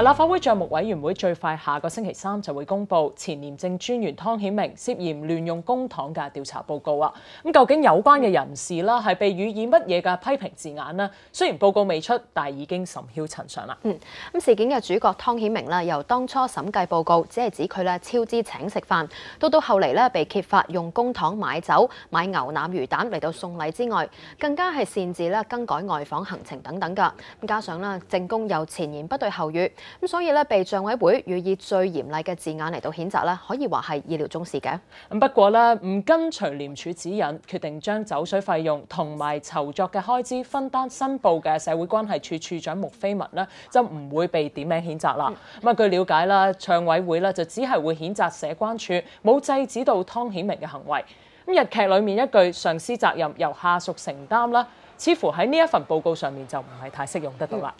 立法會帳目委員會最快下個星期三就會公佈前廉政專員湯顯明涉嫌亂用公帑嘅調查報告啊！咁究竟有關嘅人士啦，係被語以乜嘢嘅批評字眼呢？雖然報告未出，但係已經甚囂塵上啦。嗯，咁事件嘅主角湯顯明咧，由當初審計報告只係指佢咧超支請食飯，到到後嚟咧被揭發用公帑買酒、買牛腩魚蛋嚟到送禮之外，更加係擅自咧更改外訪行程等等㗎。咁加上啦，政工又前言不對後語。咁所以咧，被唱委會予以最嚴厲嘅字眼嚟到譴責咧，可以話係意料中事嘅。咁不過咧，唔跟隨廉署指引，決定將酒水費用同埋籌作嘅開支分擔，申報嘅社會關係處處長穆飛文咧，就唔會被點名譴責啦。咁啊，據了解啦，唱委會咧就只係會譴責社關處冇制止到湯顯明嘅行為。咁日劇里面一句上司責任由下屬承擔啦。似乎喺呢一份報告上面就唔係太適用得到啦。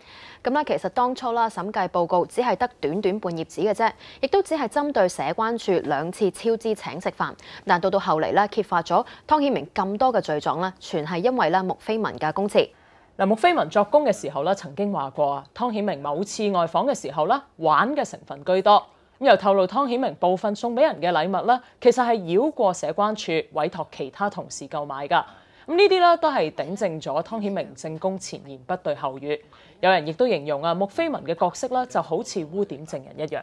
咁咧，其實當初啦，審計報告只係得短短半頁紙嘅啫，亦都只係針對社關處兩次超支請食飯。但到到後嚟咧，揭發咗湯顯明咁多嘅罪狀咧，全係因為咧穆飛文嘅供詞。嗱，穆飛文作供嘅時候咧，曾經話過啊，湯顯明某次外訪嘅時候咧，玩嘅成分居多。咁又透露湯顯明部分送俾人嘅禮物咧，其實係繞過社關處委託其他同事購買㗎。咁呢啲咧都係頂正咗湯顯明政工前言不對後語，有人亦都形容啊穆非文嘅角色咧就好似污點證人一樣。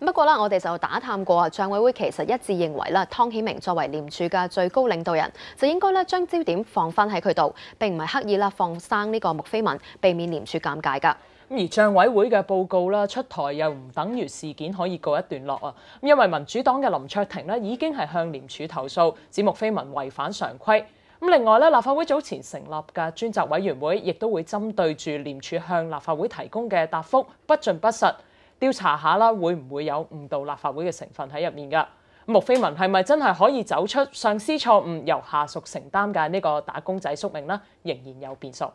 不過咧，我哋就打探過啊，帳委會其實一致認為啦，湯顯明作為廉署嘅最高領導人，就應該咧將焦點放翻喺佢度，並唔係刻意啦放生呢個穆非文，避免廉署尷尬噶。咁而帳委會嘅報告啦，出台又唔等於事件可以告一段落啊，因為民主黨嘅林卓廷咧已經係向廉署投訴指穆非文違反常規。咁另外咧，立法會早前成立嘅專責委員會，亦都會針對住廉署向立法會提供嘅答覆不盡不實，調查下啦，會唔會有誤導立法會嘅成分喺入面噶？穆非文係咪真係可以走出上司錯誤由下屬承擔嘅呢個打工仔宿命呢？仍然有變數。